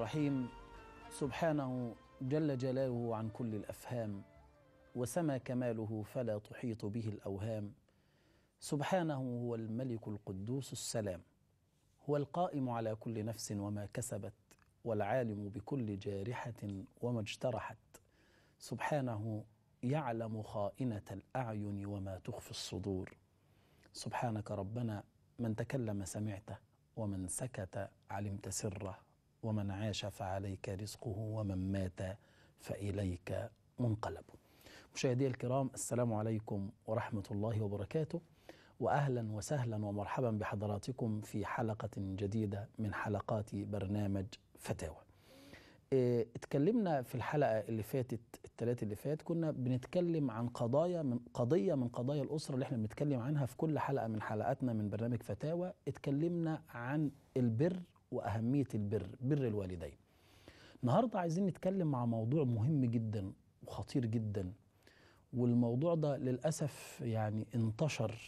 الرحيم سبحانه جل جلاله عن كل الافهام وسما كماله فلا تحيط به الاوهام سبحانه هو الملك القدوس السلام هو القائم على كل نفس وما كسبت والعالم بكل جارحه وما اجترحت سبحانه يعلم خائنه الاعين وما تخفي الصدور سبحانك ربنا من تكلم سمعته ومن سكت علمت سره ومن عاش فعليك رزقه ومن مات فإليك منقلب مشاهدي الكرام السلام عليكم ورحمة الله وبركاته وأهلا وسهلا ومرحبا بحضراتكم في حلقة جديدة من حلقات برنامج فتاوى إيه، اتكلمنا في الحلقة اللي فاتت الثلاثة اللي فات كنا بنتكلم عن قضايا من قضية من قضايا الأسرة اللي احنا بنتكلم عنها في كل حلقة من حلقاتنا من برنامج فتاوى اتكلمنا عن البر واهميه البر بر الوالدين النهارده عايزين نتكلم مع موضوع مهم جدا وخطير جدا والموضوع ده للاسف يعني انتشر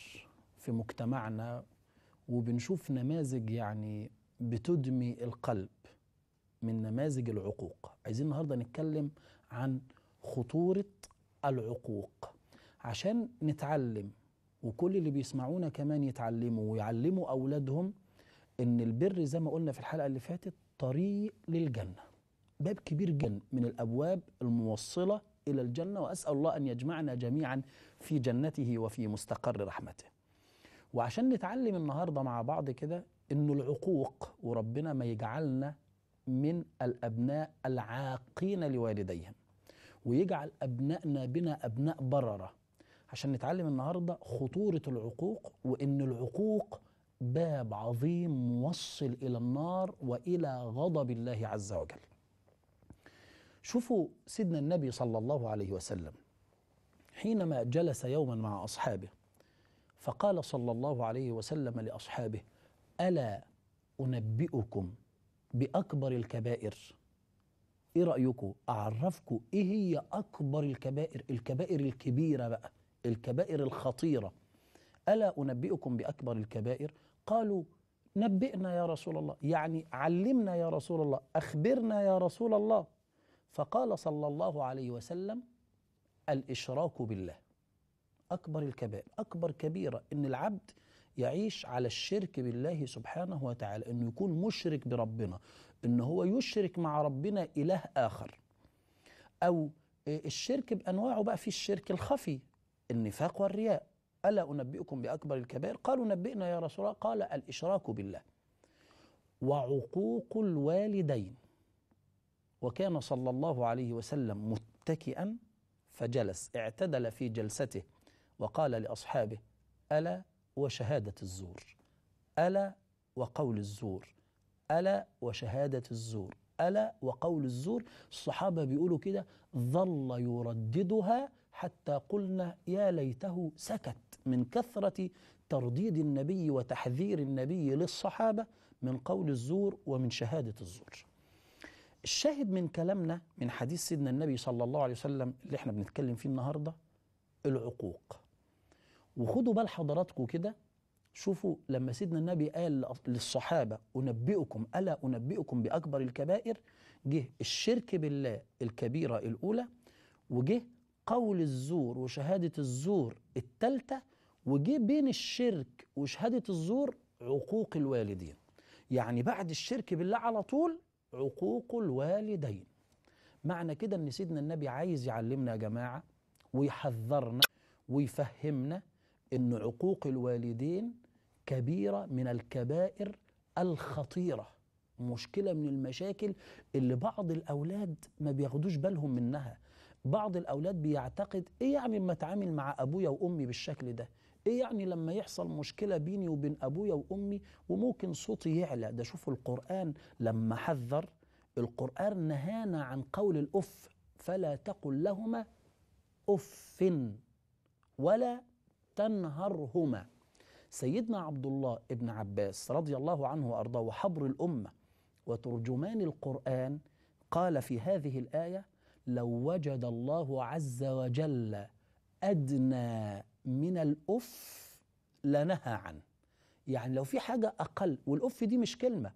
في مجتمعنا وبنشوف نماذج يعني بتدمي القلب من نماذج العقوق عايزين النهارده نتكلم عن خطوره العقوق عشان نتعلم وكل اللي بيسمعونا كمان يتعلموا ويعلموا اولادهم ان البر زي ما قلنا في الحلقه اللي فاتت طريق للجنه باب كبير جدا من الابواب الموصله الى الجنه واسال الله ان يجمعنا جميعا في جنته وفي مستقر رحمته وعشان نتعلم النهارده مع بعض كده انه العقوق وربنا ما يجعلنا من الابناء العاقين لوالديهم ويجعل ابنائنا بنا ابناء برره عشان نتعلم النهارده خطوره العقوق وان العقوق باب عظيم موصل الى النار والى غضب الله عز وجل. شوفوا سيدنا النبي صلى الله عليه وسلم حينما جلس يوما مع اصحابه فقال صلى الله عليه وسلم لاصحابه: الا انبئكم باكبر الكبائر ايه رايكم اعرفكم ايه هي اكبر الكبائر الكبائر الكبيره بقى الكبائر الخطيره الا انبئكم باكبر الكبائر قالوا نبئنا يا رسول الله يعني علمنا يا رسول الله اخبرنا يا رسول الله فقال صلى الله عليه وسلم الاشراك بالله اكبر الكبائر اكبر كبيره ان العبد يعيش على الشرك بالله سبحانه وتعالى انه يكون مشرك بربنا ان هو يشرك مع ربنا اله اخر او إيه، الشرك بانواعه بقى في الشرك الخفي النفاق والرياء ألا أنبئكم بأكبر الكبائر قالوا نبئنا يا رسول الله قال الإشراك بالله وعقوق الوالدين وكان صلى الله عليه وسلم متكئا فجلس اعتدل في جلسته وقال لأصحابه ألا وشهادة الزور ألا وقول الزور ألا وشهادة الزور ألا وقول الزور الصحابة بيقولوا كده ظل يرددها حتى قلنا يا ليته سكت من كثرة ترديد النبي وتحذير النبي للصحابة من قول الزور ومن شهادة الزور الشاهد من كلامنا من حديث سيدنا النبي صلى الله عليه وسلم اللي احنا بنتكلم فيه النهاردة العقوق وخدوا بال حضراتكم كده شوفوا لما سيدنا النبي قال للصحابة أنبئكم ألا أنبئكم بأكبر الكبائر جه الشرك بالله الكبيرة الأولى وجه قول الزور وشهادة الزور الثالثة وجه بين الشرك وشهادة الزور عقوق الوالدين يعني بعد الشرك بالله على طول عقوق الوالدين معنى كده ان سيدنا النبي عايز يعلمنا يا جماعة ويحذرنا ويفهمنا ان عقوق الوالدين كبيرة من الكبائر الخطيرة مشكلة من المشاكل اللي بعض الأولاد ما بياخدوش بالهم منها بعض الأولاد بيعتقد إيه يعني ما أتعامل مع أبويا وأمي بالشكل ده ايه يعني لما يحصل مشكله بيني وبين ابويا وامي وممكن صوتي يعلى ده شوفوا القران لما حذر القران نهانا عن قول الاف فلا تقل لهما اف ولا تنهرهما سيدنا عبد الله ابن عباس رضي الله عنه وارضاه وحبر الامه وترجمان القران قال في هذه الايه لو وجد الله عز وجل ادنى من الأف لنهى عنه يعني لو في حاجة أقل والأف دي مش كلمة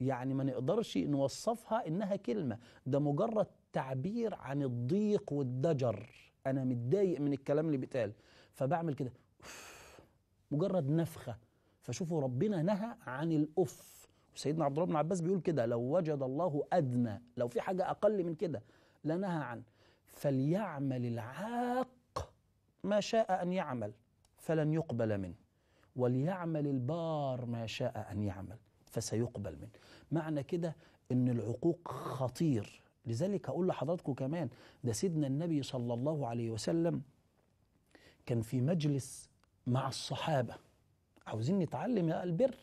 يعني ما نقدرش نوصفها إنها كلمة ده مجرد تعبير عن الضيق والضجر أنا متضايق من الكلام اللي بيتقال فبعمل كده مجرد نفخة فشوفوا ربنا نهى عن الأف وسيدنا عبد الله بن عباس بيقول كده لو وجد الله أدنى لو في حاجة أقل من كده لنهى عنه فليعمل العاق ما شاء أن يعمل فلن يقبل منه وليعمل البار ما شاء أن يعمل فسيقبل منه معنى كده أن العقوق خطير لذلك أقول لحضراتكم كمان ده سيدنا النبي صلى الله عليه وسلم كان في مجلس مع الصحابة عاوزين نتعلم يا البر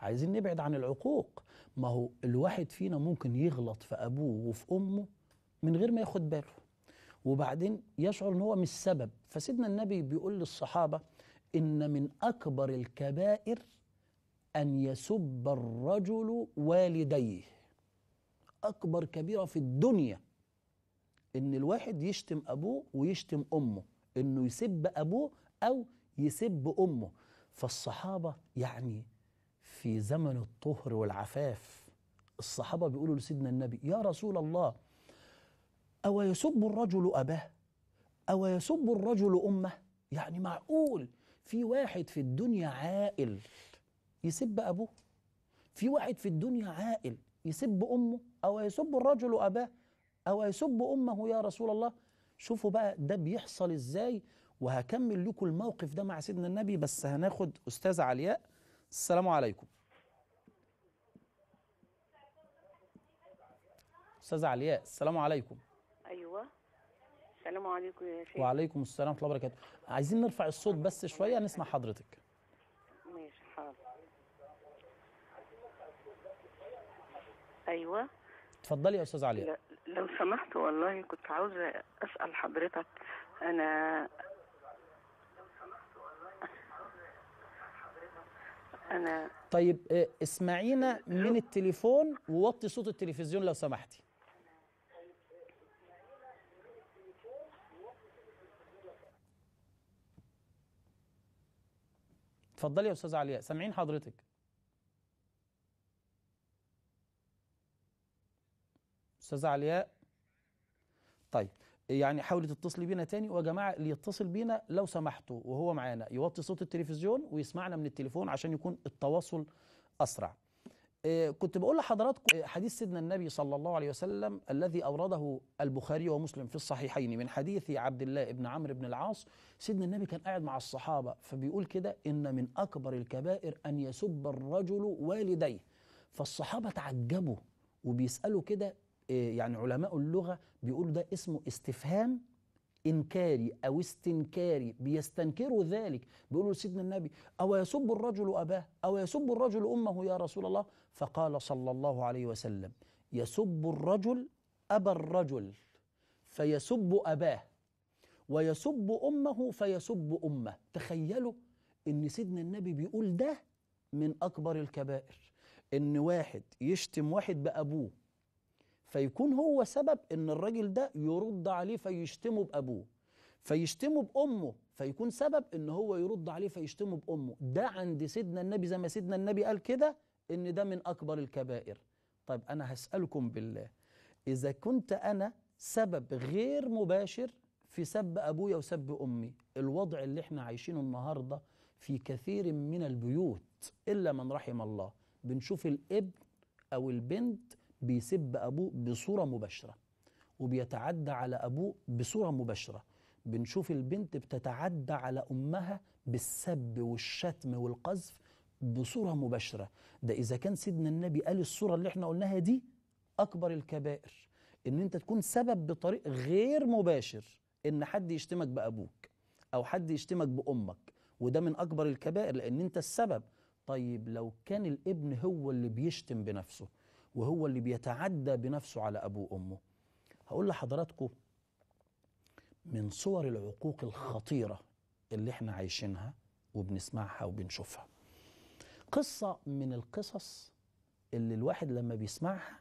عايزين نبعد عن العقوق ما هو الواحد فينا ممكن يغلط في أبوه وفي أمه من غير ما ياخد باله وبعدين يشعر ان هو مش سبب فسيدنا النبي بيقول للصحابه ان من اكبر الكبائر ان يسب الرجل والديه اكبر كبيره في الدنيا ان الواحد يشتم ابوه ويشتم امه انه يسب ابوه او يسب امه فالصحابه يعني في زمن الطهر والعفاف الصحابه بيقولوا لسيدنا النبي يا رسول الله أو يسب الرجل أباه أو يسب الرجل أمه يعني معقول في واحد في الدنيا عاقل يسب أبوه في واحد في الدنيا عاقل يسب أمه أو يسب الرجل أباه أو يسب أمه يا رسول الله شوفوا بقى ده بيحصل إزاي وهكمل لكم الموقف ده مع سيدنا النبي بس هناخد أستاذة علياء السلام عليكم أستاذة علياء السلام عليكم ايوه السلام عليكم يا شيخ وعليكم السلام ورحمه الله وبركاته عايزين نرفع الصوت بس شويه يعني نسمع حضرتك ماشي حاضر ايوه اتفضلي يا استاذ علياء لو سمحت والله كنت عاوزه اسال حضرتك انا انا طيب إيه، اسمعينا من التليفون ووطي صوت التلفزيون لو سمحتي اتفضلي يا استاذه علياء سامعين حضرتك استاذه علياء طيب يعني حاولي تتصلي بينا تاني ويا جماعه اللي يتصل بينا لو سمحتوا وهو معانا يوطي صوت التلفزيون ويسمعنا من التليفون عشان يكون التواصل اسرع آه، كنت بقول لحضراتكم آه، حديث سيدنا النبي صلى الله عليه وسلم الذي أورده البخاري ومسلم في الصحيحين من حديث عبد الله بن عمرو بن العاص سيدنا النبي كان قاعد مع الصحابة فبيقول كده إن من أكبر الكبائر أن يسب الرجل والديه فالصحابة تعجبوا وبيسألوا كده آه، يعني علماء اللغة بيقولوا ده اسمه استفهام إنكاري أو استنكاري بيستنكروا ذلك بيقولوا سيدنا النبي أو يسب الرجل أباه أو يسب الرجل أمه يا رسول الله فقال صلى الله عليه وسلم يسب الرجل أبا الرجل فيسب أباه ويسب أمه فيسب أمه تخيلوا إن سيدنا النبي بيقول ده من أكبر الكبائر إن واحد يشتم واحد بأبوه فيكون هو سبب ان الراجل ده يرد عليه فيشتمه بابوه فيشتمه بامه فيكون سبب ان هو يرد عليه فيشتمه بامه ده عند سيدنا النبي زي ما سيدنا النبي قال كده ان ده من اكبر الكبائر طيب انا هسالكم بالله اذا كنت انا سبب غير مباشر في سب ابويا وسب امي الوضع اللي احنا عايشينه النهارده في كثير من البيوت الا من رحم الله بنشوف الابن او البنت بيسب أبوه بصورة مباشرة وبيتعدى على أبوه بصورة مباشرة بنشوف البنت بتتعدى على أمها بالسب والشتم والقذف بصورة مباشرة ده إذا كان سيدنا النبي قال الصورة اللي احنا قلناها دي أكبر الكبائر إن أنت تكون سبب بطريق غير مباشر إن حد يشتمك بأبوك أو حد يشتمك بأمك وده من أكبر الكبائر لأن أنت السبب طيب لو كان الابن هو اللي بيشتم بنفسه وهو اللي بيتعدى بنفسه على أبوه وأمه هقول لحضراتكم من صور العقوق الخطيرة اللي احنا عايشينها وبنسمعها وبنشوفها قصة من القصص اللي الواحد لما بيسمعها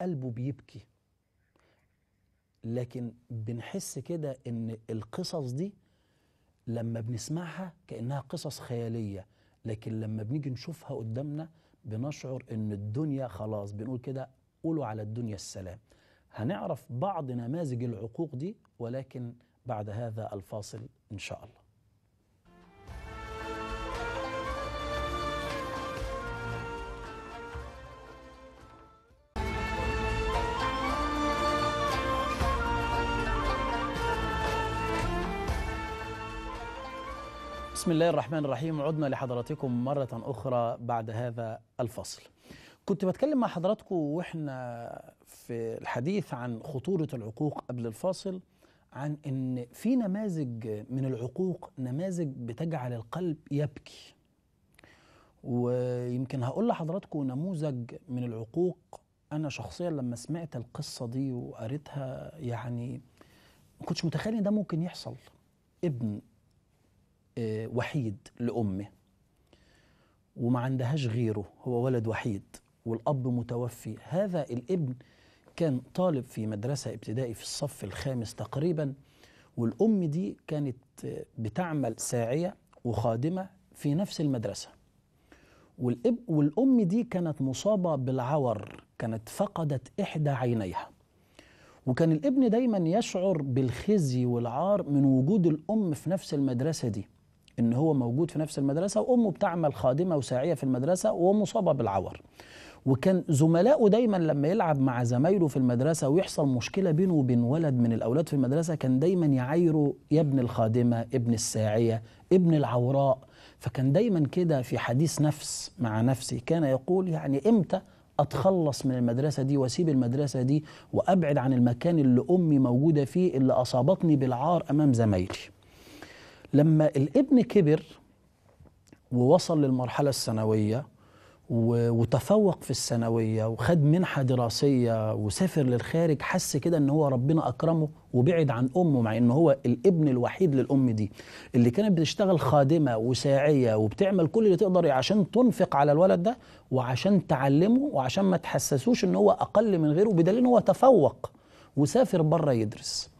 قلبه بيبكي لكن بنحس كده ان القصص دي لما بنسمعها كانها قصص خياليه لكن لما بنيجي نشوفها قدامنا بنشعر ان الدنيا خلاص بنقول كده قولوا على الدنيا السلام هنعرف بعض نماذج العقوق دي ولكن بعد هذا الفاصل ان شاء الله بسم الله الرحمن الرحيم عدنا لحضراتكم مرة أخرى بعد هذا الفصل كنت بتكلم مع حضراتكم وإحنا في الحديث عن خطورة العقوق قبل الفاصل عن إن في نماذج من العقوق نماذج بتجعل القلب يبكي ويمكن هقول لحضراتكم نموذج من العقوق أنا شخصيا لما سمعت القصة دي وقريتها يعني ما كنتش متخيل إن ده ممكن يحصل ابن آه، وحيد لأمه وما عندهاش غيره هو ولد وحيد والأب متوفي هذا الابن كان طالب في مدرسة ابتدائي في الصف الخامس تقريبا والأم دي كانت بتعمل ساعية وخادمة في نفس المدرسة والاب والأم دي كانت مصابة بالعور كانت فقدت إحدى عينيها وكان الابن دايما يشعر بالخزي والعار من وجود الأم في نفس المدرسة دي ان هو موجود في نفس المدرسه وامه بتعمل خادمه وساعيه في المدرسه ومصابه بالعور وكان زملائه دايما لما يلعب مع زمايله في المدرسة ويحصل مشكلة بينه وبين ولد من الأولاد في المدرسة كان دايما يعايره يا ابن الخادمة ابن الساعية ابن العوراء فكان دايما كده في حديث نفس مع نفسه كان يقول يعني إمتى أتخلص من المدرسة دي وأسيب المدرسة دي وأبعد عن المكان اللي أمي موجودة فيه اللي أصابتني بالعار أمام زمايلي لما الابن كبر ووصل للمرحلة الثانوية وتفوق في الثانوية وخد منحة دراسية وسافر للخارج حس كده ان هو ربنا اكرمه وبعد عن امه مع ان هو الابن الوحيد للام دي اللي كانت بتشتغل خادمة وساعية وبتعمل كل اللي تقدر عشان تنفق على الولد ده وعشان تعلمه وعشان ما تحسسوش ان هو اقل من غيره بدليل ان هو تفوق وسافر بره يدرس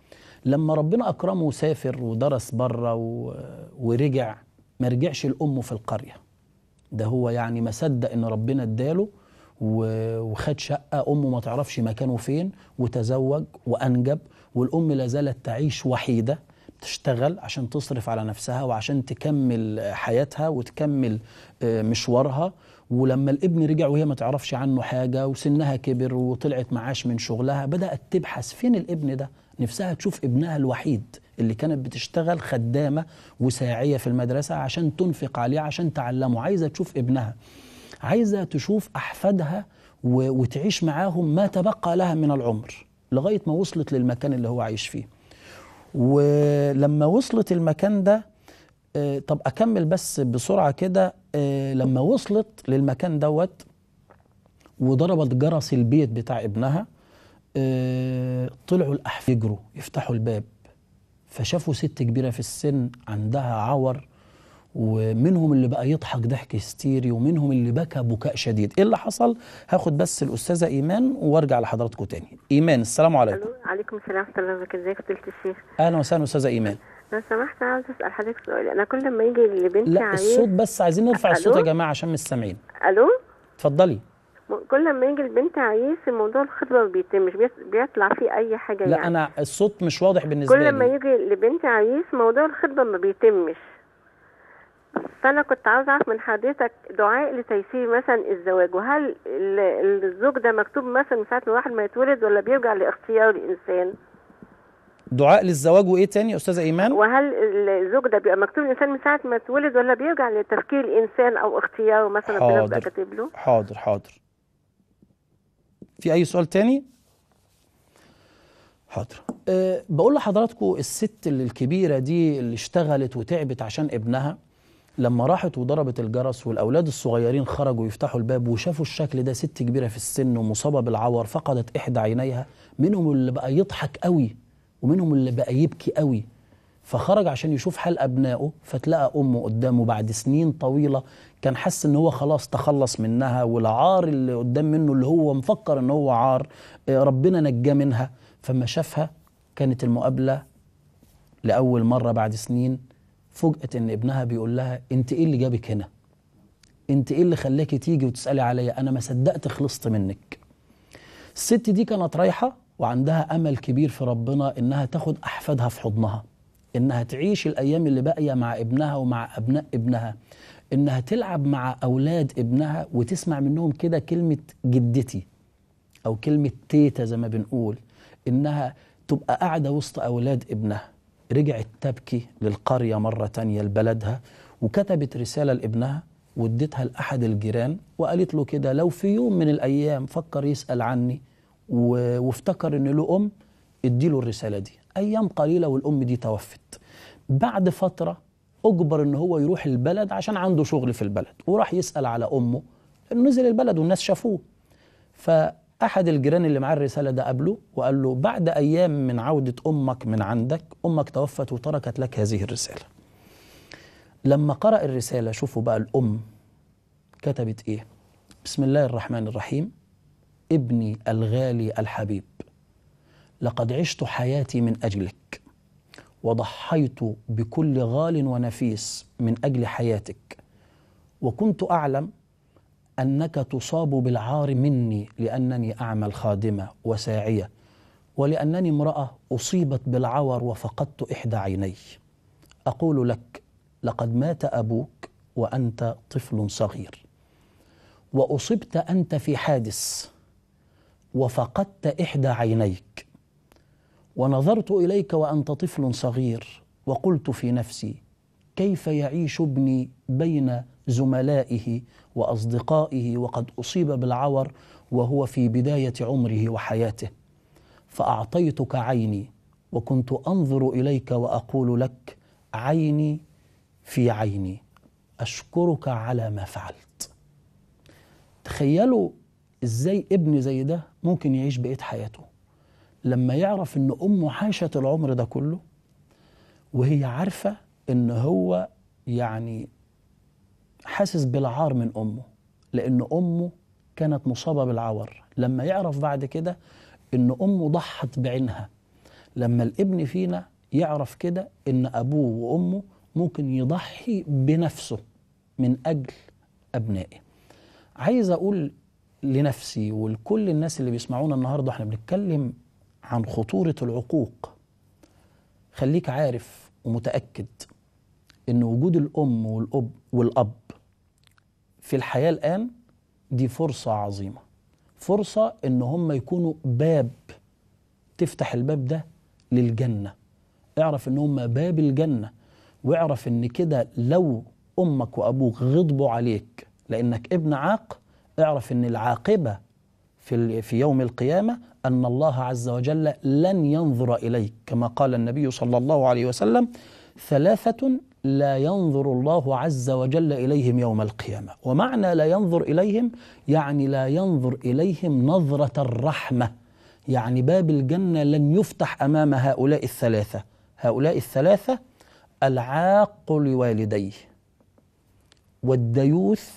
لما ربنا أكرمه وسافر ودرس بره و... ورجع ما رجعش لأمه في القرية ده هو يعني ما صدق إن ربنا اداله وخد شقة أمه ما تعرفش مكانه فين وتزوج وأنجب والأم لا زالت تعيش وحيدة تشتغل عشان تصرف على نفسها وعشان تكمل حياتها وتكمل آه، مشوارها ولما الابن رجع وهي ما تعرفش عنه حاجة وسنها كبر وطلعت معاش من شغلها بدأت تبحث فين الابن ده نفسها تشوف ابنها الوحيد اللي كانت بتشتغل خدامة وساعية في المدرسة عشان تنفق عليه عشان تعلمه عايزة تشوف ابنها عايزة تشوف أحفادها وتعيش معاهم ما تبقى لها من العمر لغاية ما وصلت للمكان اللي هو عايش فيه ولما وصلت المكان ده آه، طب أكمل بس بسرعة كده آه، لما وصلت للمكان دوت وضربت جرس البيت بتاع ابنها آه، طلعوا الأحفاد يجروا يفتحوا الباب فشافوا ست كبيرة في السن عندها عور ومنهم اللي بقى يضحك ضحك هستيري ومنهم اللي بكى بكاء شديد ايه اللي حصل هاخد بس الاستاذه ايمان وارجع لحضراتكم تاني ايمان السلام عليكم عليكم السلام ورحمه الله وبركاته ازيك يا فضيله الشيخ اهلا وسهلا استاذه ايمان لو سمحت عاوز اسال حضرتك سؤال انا كل لما يجي لبنتي لا الصوت بس عايزين نرفع الصوت يا جماعه عشان مش سامعين الو اتفضلي كل ما يجي البنت عيس الموضوع الخطبه ما بيتمش بيطلع فيه اي حاجه لا يعني. انا الصوت مش واضح بالنسبه لي كل ما يجي لبنت عيس موضوع الخطبه ما بيتمش فانا كنت عاوز اعرف من حضرتك دعاء لتيسير مثلا الزواج وهل الزوج ده مكتوب مثلا من ساعه الواحد ما يتولد ولا بيرجع لاختيار الانسان دعاء للزواج وايه تاني استاذه ايمان وهل الزوج ده بيبقى مكتوب الانسان من ساعه ما اتولد ولا بيرجع لتفكير الانسان او اختياره مثلا حاضر بيبقى كاتب له حاضر حاضر في أي سؤال تاني؟ حاضر أه بقول لحضراتكم الست الكبيرة دي اللي اشتغلت وتعبت عشان ابنها لما راحت وضربت الجرس والأولاد الصغيرين خرجوا يفتحوا الباب وشافوا الشكل ده ست كبيرة في السن ومصابة بالعور فقدت إحدى عينيها منهم اللي بقى يضحك قوي ومنهم اللي بقى يبكي قوي فخرج عشان يشوف حال أبنائه فتلاقى أمه قدامه بعد سنين طويلة كان حس ان هو خلاص تخلص منها والعار اللي قدام منه اللي هو مفكر ان هو عار آه، ربنا نجاه منها فما شافها كانت المقابله لاول مره بعد سنين فجاه ان ابنها بيقول لها انت ايه اللي جابك هنا انت ايه اللي خلاكي تيجي وتسالي عليا انا ما صدقت خلصت منك الست دي كانت رايحه وعندها امل كبير في ربنا انها تاخد احفادها في حضنها انها تعيش الايام اللي باقيه مع ابنها ومع ابناء ابنها انها تلعب مع اولاد ابنها وتسمع منهم كده كلمه جدتي او كلمه تيتا زي ما بنقول انها تبقى قاعده وسط اولاد ابنها رجعت تبكي للقريه مره تانية لبلدها وكتبت رساله لابنها وادتها لاحد الجيران وقالت له كده لو في يوم من الايام فكر يسال عني وافتكر ان له ام ادي له الرساله دي ايام قليله والام دي توفت بعد فتره اجبر ان هو يروح البلد عشان عنده شغل في البلد وراح يسال على امه لانه نزل البلد والناس شافوه فاحد الجيران اللي معاه الرساله ده قابله وقال له بعد ايام من عوده امك من عندك امك توفت وتركت لك هذه الرساله لما قرأ الرسالة شوفوا بقى الأم كتبت إيه بسم الله الرحمن الرحيم ابني الغالي الحبيب لقد عشت حياتي من أجلك وضحيت بكل غال ونفيس من اجل حياتك وكنت اعلم انك تصاب بالعار مني لانني اعمل خادمه وساعيه ولانني امراه اصيبت بالعور وفقدت احدى عيني اقول لك لقد مات ابوك وانت طفل صغير واصبت انت في حادث وفقدت احدى عينيك ونظرت اليك وانت طفل صغير وقلت في نفسي كيف يعيش ابني بين زملائه واصدقائه وقد اصيب بالعور وهو في بدايه عمره وحياته فاعطيتك عيني وكنت انظر اليك واقول لك عيني في عيني اشكرك على ما فعلت تخيلوا ازاي ابن زي ده ممكن يعيش بقيه حياته لما يعرف ان امه عاشت العمر ده كله وهي عارفه ان هو يعني حاسس بالعار من امه لان امه كانت مصابه بالعور لما يعرف بعد كده ان امه ضحت بعينها لما الابن فينا يعرف كده ان ابوه وامه ممكن يضحي بنفسه من اجل ابنائه عايز اقول لنفسي ولكل الناس اللي بيسمعونا النهارده احنا بنتكلم عن خطورة العقوق خليك عارف ومتأكد إن وجود الأم والأب والأب في الحياة الآن دي فرصة عظيمة فرصة إن هم يكونوا باب تفتح الباب ده للجنة اعرف إن هم باب الجنة واعرف إن كده لو أمك وأبوك غضبوا عليك لأنك ابن عاق اعرف إن العاقبة في في يوم القيامه ان الله عز وجل لن ينظر اليك كما قال النبي صلى الله عليه وسلم ثلاثه لا ينظر الله عز وجل اليهم يوم القيامه ومعنى لا ينظر اليهم يعني لا ينظر اليهم نظره الرحمه يعني باب الجنه لن يفتح امام هؤلاء الثلاثه هؤلاء الثلاثه العاق لوالديه والديوث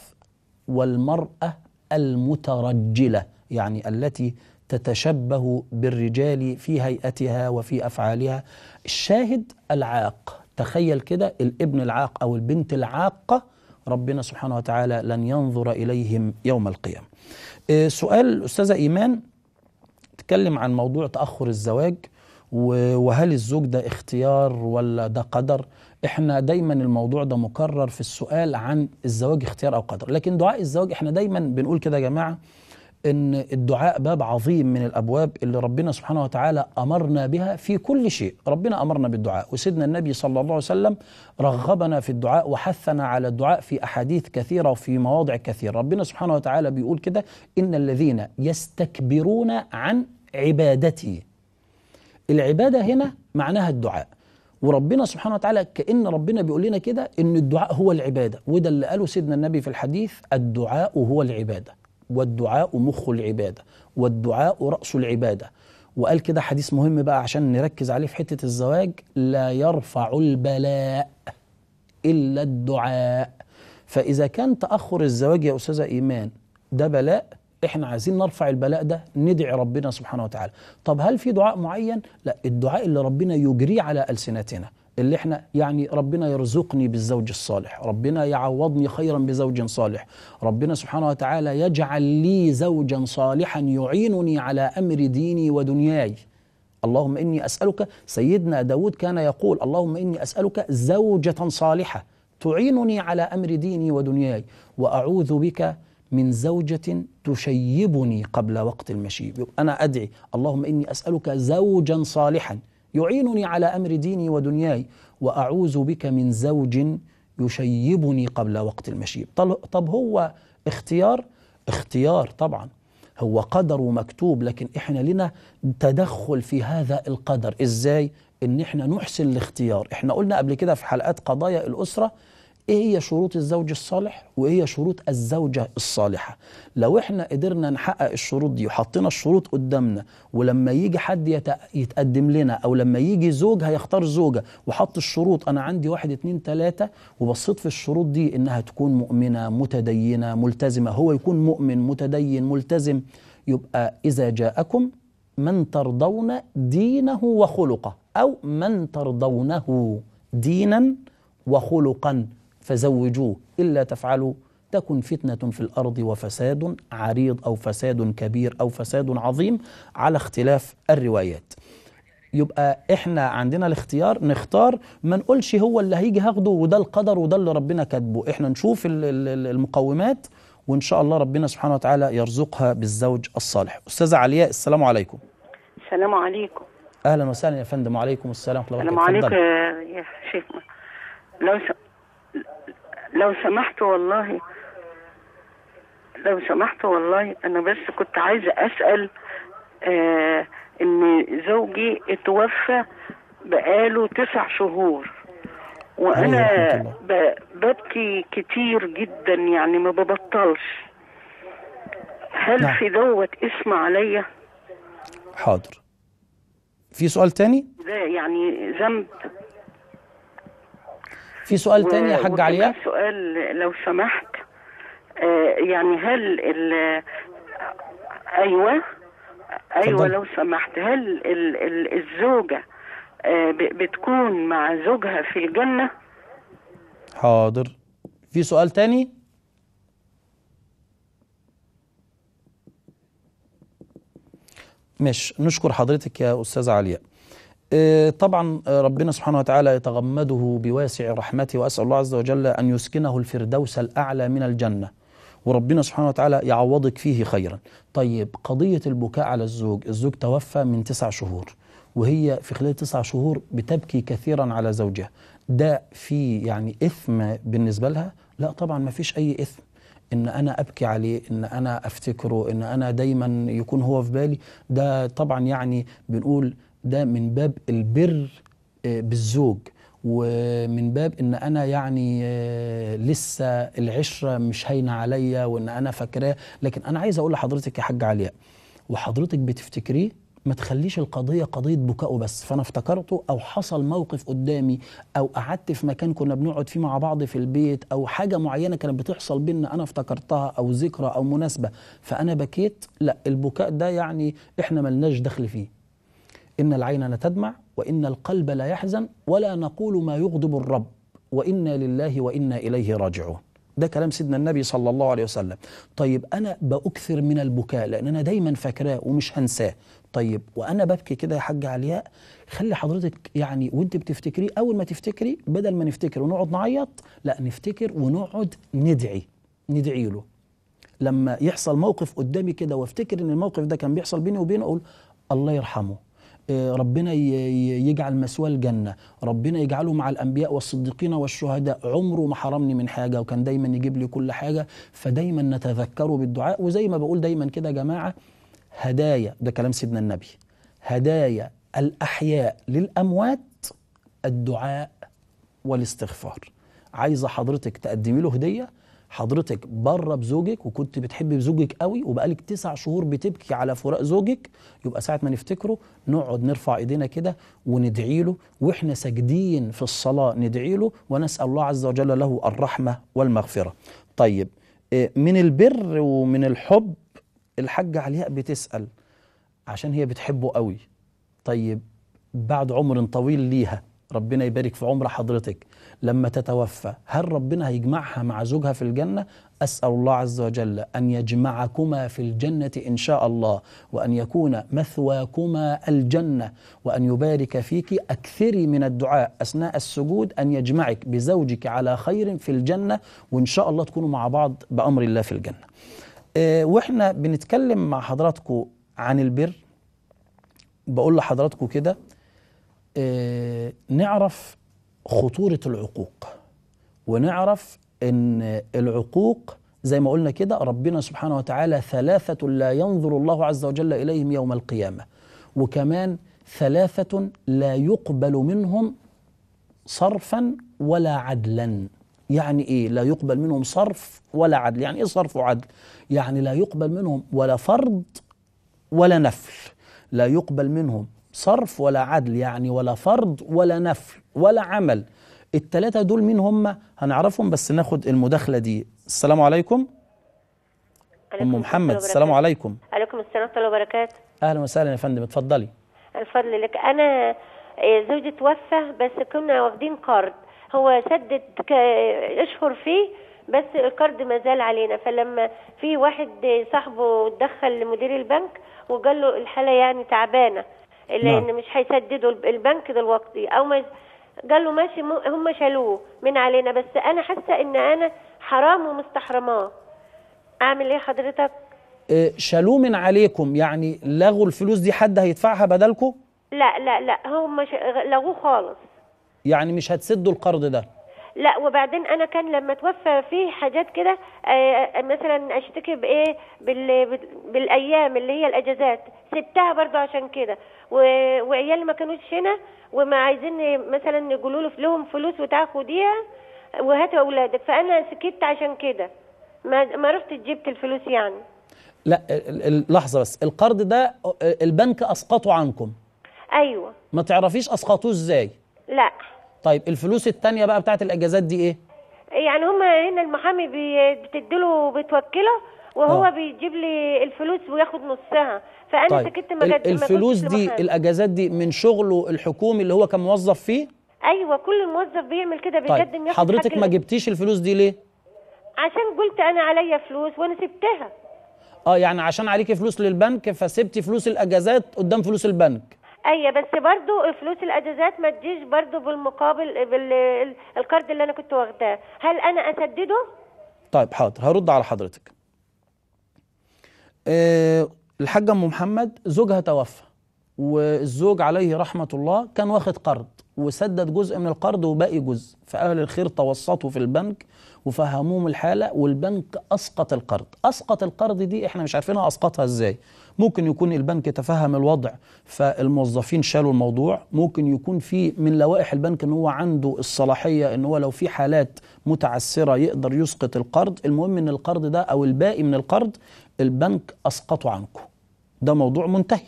والمراه المترجله يعني التي تتشبه بالرجال في هيئتها وفي افعالها الشاهد العاق تخيل كده الابن العاق او البنت العاقه ربنا سبحانه وتعالى لن ينظر اليهم يوم القيامه آه، سؤال استاذه ايمان تكلم عن موضوع تاخر الزواج وهل الزوج ده اختيار ولا ده قدر احنا دايما الموضوع ده مكرر في السؤال عن الزواج اختيار او قدر لكن دعاء الزواج احنا دايما بنقول كده يا جماعه ان الدعاء باب عظيم من الابواب اللي ربنا سبحانه وتعالى امرنا بها في كل شيء، ربنا امرنا بالدعاء وسيدنا النبي صلى الله عليه وسلم رغبنا في الدعاء وحثنا على الدعاء في احاديث كثيره وفي مواضع كثيره، ربنا سبحانه وتعالى بيقول كده ان الذين يستكبرون عن عبادتي. العباده هنا معناها الدعاء. وربنا سبحانه وتعالى كأن ربنا بيقول لنا كده إن الدعاء هو العبادة وده اللي قاله سيدنا النبي في الحديث الدعاء هو العبادة والدعاء مخ العباده والدعاء راس العباده وقال كده حديث مهم بقى عشان نركز عليه في حته الزواج لا يرفع البلاء الا الدعاء فاذا كان تاخر الزواج يا استاذه ايمان ده بلاء احنا عايزين نرفع البلاء ده ندعي ربنا سبحانه وتعالى طب هل في دعاء معين لا الدعاء اللي ربنا يجريه على السنتنا اللي احنا يعني ربنا يرزقني بالزوج الصالح ربنا يعوضني خيرا بزوج صالح ربنا سبحانه وتعالى يجعل لي زوجا صالحا يعينني على أمر ديني ودنياي اللهم إني أسألك سيدنا داود كان يقول اللهم إني أسألك زوجة صالحة تعينني على أمر ديني ودنياي وأعوذ بك من زوجة تشيبني قبل وقت المشيب أنا أدعي اللهم إني أسألك زوجا صالحا يعينني على امر ديني ودنياي واعوذ بك من زوج يشيبني قبل وقت المشيب طب هو اختيار اختيار طبعا هو قدر ومكتوب لكن احنا لنا تدخل في هذا القدر ازاي ان احنا نحسن الاختيار احنا قلنا قبل كده في حلقات قضايا الاسره ايه هي شروط الزوج الصالح وايه هي شروط الزوجه الصالحه لو احنا قدرنا نحقق الشروط دي وحطينا الشروط قدامنا ولما يجي حد يتقدم لنا او لما يجي زوج هيختار زوجه وحط الشروط انا عندي واحد اتنين تلاته وبصيت في الشروط دي انها تكون مؤمنه متدينه ملتزمه هو يكون مؤمن متدين ملتزم يبقى اذا جاءكم من ترضون دينه وخلقه او من ترضونه دينا وخلقا فزوجوه إلا تفعلوا تكن فتنة في الأرض وفساد عريض أو فساد كبير أو فساد عظيم على اختلاف الروايات يبقى احنا عندنا الاختيار نختار ما نقولش هو اللي هيجي هاخده وده القدر وده اللي ربنا كاتبه احنا نشوف المقومات وان شاء الله ربنا سبحانه وتعالى يرزقها بالزوج الصالح استاذه علياء السلام عليكم السلام عليكم اهلا وسهلا يا فندم وعليكم السلام ورحمه الله وبركاته السلام عليكم يا شيخ لو لو سمحت والله لو سمحت والله انا بس كنت عايزه اسال آه، ان زوجي اتوفى بقاله تسع شهور وانا ببكي كتير جدا يعني ما ببطلش هل نعم. في دوت اسم عليا حاضر في سؤال تاني ده يعني ذنب في سؤال تاني يا حاج علياء سؤال لو سمحت آه، يعني هل ال... آه، ايوه ايوه لو سمحت هل ال... ال... الزوجه آه، بتكون مع زوجها في الجنه حاضر في سؤال تاني مش نشكر حضرتك يا استاذه علياء آه، طبعا آه، ربنا سبحانه وتعالى يتغمده بواسع رحمته واسال الله عز وجل ان يسكنه الفردوس الاعلى من الجنه وربنا سبحانه وتعالى يعوضك فيه خيرا طيب قضيه البكاء على الزوج الزوج توفى من تسع شهور وهي في خلال تسع شهور بتبكي كثيرا على زوجها ده في يعني إثم بالنسبة لها لا طبعا ما فيش أي إثم إن أنا أبكي عليه إن أنا أفتكره إن أنا دايما يكون هو في بالي ده طبعا يعني بنقول ده من باب البر آه، بالزوج ومن باب ان انا يعني آه، لسه العشره مش هاينه عليا وان انا فاكراه لكن انا عايز اقول لحضرتك يا حاج علياء وحضرتك بتفتكريه ما تخليش القضيه قضيه بكاء بس فانا افتكرته او حصل موقف قدامي او قعدت في مكان كنا بنقعد فيه مع بعض في البيت او حاجه معينه كانت بتحصل بينا انا افتكرتها او ذكرى او مناسبه فانا بكيت لا البكاء ده يعني احنا ملناش دخل فيه إن العين لتدمع وإن القلب لا يحزن ولا نقول ما يغضب الرب وإنا لله وإنا إليه راجعون ده كلام سيدنا النبي صلى الله عليه وسلم طيب أنا بأكثر من البكاء لأن أنا دايما فاكراه ومش هنساه طيب وأنا ببكي كده يا حاج علياء خلي حضرتك يعني وانت بتفتكري أول ما تفتكري بدل ما نفتكر ونقعد نعيط لا نفتكر ونقعد ندعي ندعي له لما يحصل موقف قدامي كده وافتكر ان الموقف ده كان بيحصل بيني وبينه اقول الله يرحمه آه، ربنا يجعل مثواه الجنه ربنا يجعله مع الانبياء والصديقين والشهداء عمره ما حرمني من حاجه وكان دايما يجيب لي كل حاجه فدايما نتذكره بالدعاء وزي ما بقول دايما كده يا جماعه هدايا ده كلام سيدنا النبي هدايا الاحياء للاموات الدعاء والاستغفار عايزه حضرتك تقدمي له هديه حضرتك بره بزوجك وكنت بتحبي بزوجك قوي وبقالك تسع شهور بتبكي على فراق زوجك يبقى ساعه ما نفتكره نقعد نرفع ايدينا كده وندعي له واحنا ساجدين في الصلاه ندعي له ونسال الله عز وجل له الرحمه والمغفره. طيب آه، من البر ومن الحب الحاجه علياء بتسال عشان هي بتحبه قوي. طيب بعد عمر طويل ليها ربنا يبارك في عمر حضرتك لما تتوفى هل ربنا هيجمعها مع زوجها في الجنة أسأل الله عز وجل أن يجمعكما في الجنة إن شاء الله وأن يكون مثواكما الجنة وأن يبارك فيك أكثري من الدعاء أثناء السجود أن يجمعك بزوجك على خير في الجنة وإن شاء الله تكونوا مع بعض بأمر الله في الجنة آه، وإحنا بنتكلم مع حضراتكم عن البر بقول لحضراتكم كده آه، نعرف خطورة العقوق ونعرف ان العقوق زي ما قلنا كده ربنا سبحانه وتعالى ثلاثة لا ينظر الله عز وجل إليهم يوم القيامة وكمان ثلاثة لا يقبل منهم صرفا ولا عدلا يعني ايه لا يقبل منهم صرف ولا عدل يعني ايه صرف وعدل يعني لا يقبل منهم ولا فرض ولا نفل لا يقبل منهم صرف ولا عدل يعني ولا فرض ولا نفل ولا عمل التلاتة دول مين هم هنعرفهم بس ناخد المداخلة دي السلام عليكم أم محمد السلام عليكم عليكم السلام ورحمة الله وبركاته أهلا وسهلا يا فندم اتفضلي الفضل لك أنا آه، زوجي توفى بس كنا واخدين قرض هو سدد اشهر فيه بس القرض ما زال علينا فلما في واحد صاحبه اتدخل لمدير البنك وقال له الحاله يعني تعبانه لان نعم. مش هيسددوا البنك دلوقتي او ما قال له ماشي هم شالوه من علينا بس انا حاسه ان انا حرام ومستحرماه اعمل ايه حضرتك إيه، شالوه من عليكم يعني لغوا الفلوس دي حد هيدفعها بدلكم لا لا لا هم لغوه خالص يعني مش هتسدوا القرض ده لا وبعدين انا كان لما توفى في حاجات كده آه، مثلا اشتكي بايه بالايام اللي هي الاجازات سبتها برضه عشان كده وعيالي ما كانوش هنا وما عايزين مثلا يقولوا له لهم فلوس وتاخديها وهات اولادك فانا سكت عشان كده ما ما رحت جبت الفلوس يعني لا لحظه بس القرض ده البنك اسقطه عنكم ايوه ما تعرفيش اسقطوه ازاي لا طيب الفلوس الثانيه بقى بتاعت الاجازات دي ايه يعني هما هنا المحامي بتديله بتوكله وهو آه. بيجيب لي الفلوس وياخد نصها فانا طيب. سكت ما جد الفلوس دي لمحل. الاجازات دي من شغله الحكومي اللي هو كان موظف فيه ايوه كل موظف بيعمل كده طيب، بيقدم طيب. ياخد حضرتك ما جبتيش الفلوس دي ليه عشان قلت انا عليا فلوس وانا سبتها اه يعني عشان عليكي فلوس للبنك فسبتي فلوس الاجازات قدام فلوس البنك ايوه بس برضو فلوس الاجازات ما تجيش برضو بالمقابل بالكارد اللي انا كنت واخداه هل انا اسدده طيب حاضر هرد على حضرتك آه، الحاجة أم محمد زوجها توفى والزوج عليه رحمة الله كان واخد قرض وسدد جزء من القرض وباقي جزء فأهل الخير توسطوا في البنك وفهموهم الحالة والبنك أسقط القرض أسقط القرض دي إحنا مش عارفينها أسقطها إزاي ممكن يكون البنك تفهم الوضع فالموظفين شالوا الموضوع ممكن يكون في من لوائح البنك ان هو عنده الصلاحيه ان هو لو في حالات متعسره يقدر يسقط القرض المهم ان القرض ده او الباقي من القرض البنك اسقطه عنكم ده موضوع منتهي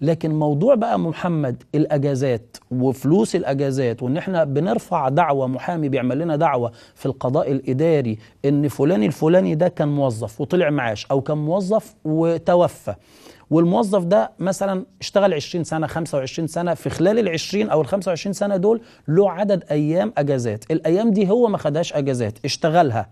لكن موضوع بقى محمد الاجازات وفلوس الاجازات وان احنا بنرفع دعوه محامي بيعمل لنا دعوه في القضاء الاداري ان فلان الفلاني ده كان موظف وطلع معاش او كان موظف وتوفى والموظف ده مثلا اشتغل 20 سنه 25 سنه في خلال ال 20 او ال 25 سنه دول له عدد ايام اجازات الايام دي هو ما خدهاش اجازات اشتغلها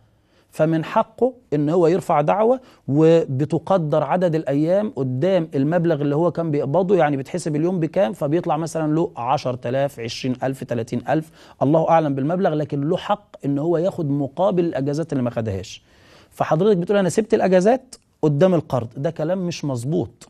فمن حقه ان هو يرفع دعوه وبتقدر عدد الايام قدام المبلغ اللي هو كان بيقبضه يعني بتحسب اليوم بكام فبيطلع مثلا له 10000 20000 30000 الله اعلم بالمبلغ لكن له حق ان هو ياخد مقابل الاجازات اللي ما خدهاش فحضرتك بتقول انا سبت الاجازات قدام القرض ده كلام مش مظبوط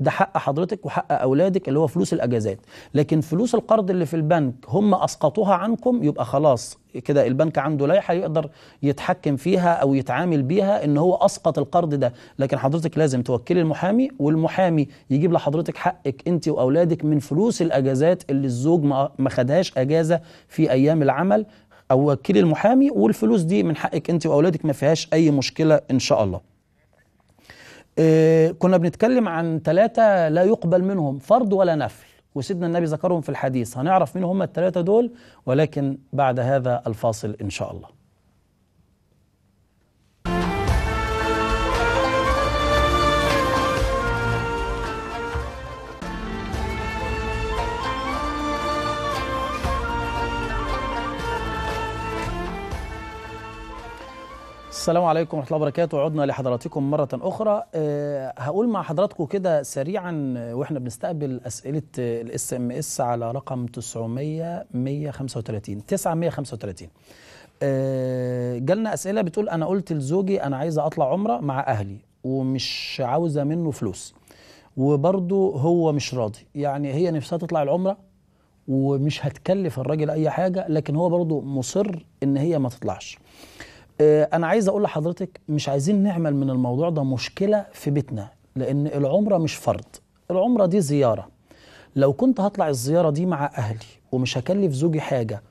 ده حق حضرتك وحق اولادك اللي هو فلوس الاجازات لكن فلوس القرض اللي في البنك هم اسقطوها عنكم يبقى خلاص كده البنك عنده لائحه يقدر يتحكم فيها او يتعامل بيها ان هو اسقط القرض ده لكن حضرتك لازم توكلي المحامي والمحامي يجيب لحضرتك حقك انت واولادك من فلوس الاجازات اللي الزوج ما خدهاش اجازه في ايام العمل او وكيل المحامي والفلوس دي من حقك انت واولادك ما فيهاش اي مشكله ان شاء الله آه، كنا بنتكلم عن ثلاثة لا يقبل منهم فرض ولا نفل وسيدنا النبي ذكرهم في الحديث هنعرف مين هم الثلاثة دول ولكن بعد هذا الفاصل إن شاء الله السلام عليكم ورحمة الله وبركاته عدنا لحضراتكم مرة أخرى أه هقول مع حضراتكم كده سريعا آه، وإحنا بنستقبل أسئلة الاس ام اس على رقم 900 135 9135 أه جالنا أسئلة بتقول أنا قلت لزوجي أنا عايزة أطلع عمرة مع أهلي ومش عاوزة منه فلوس وبرضه هو مش راضي يعني هي نفسها تطلع العمرة ومش هتكلف الراجل أي حاجة لكن هو برضه مصر إن هي ما تطلعش آه، انا عايز اقول لحضرتك مش عايزين نعمل من الموضوع ده مشكله في بيتنا لان العمره مش فرض العمره دي زياره لو كنت هطلع الزياره دي مع اهلي ومش هكلف زوجي حاجه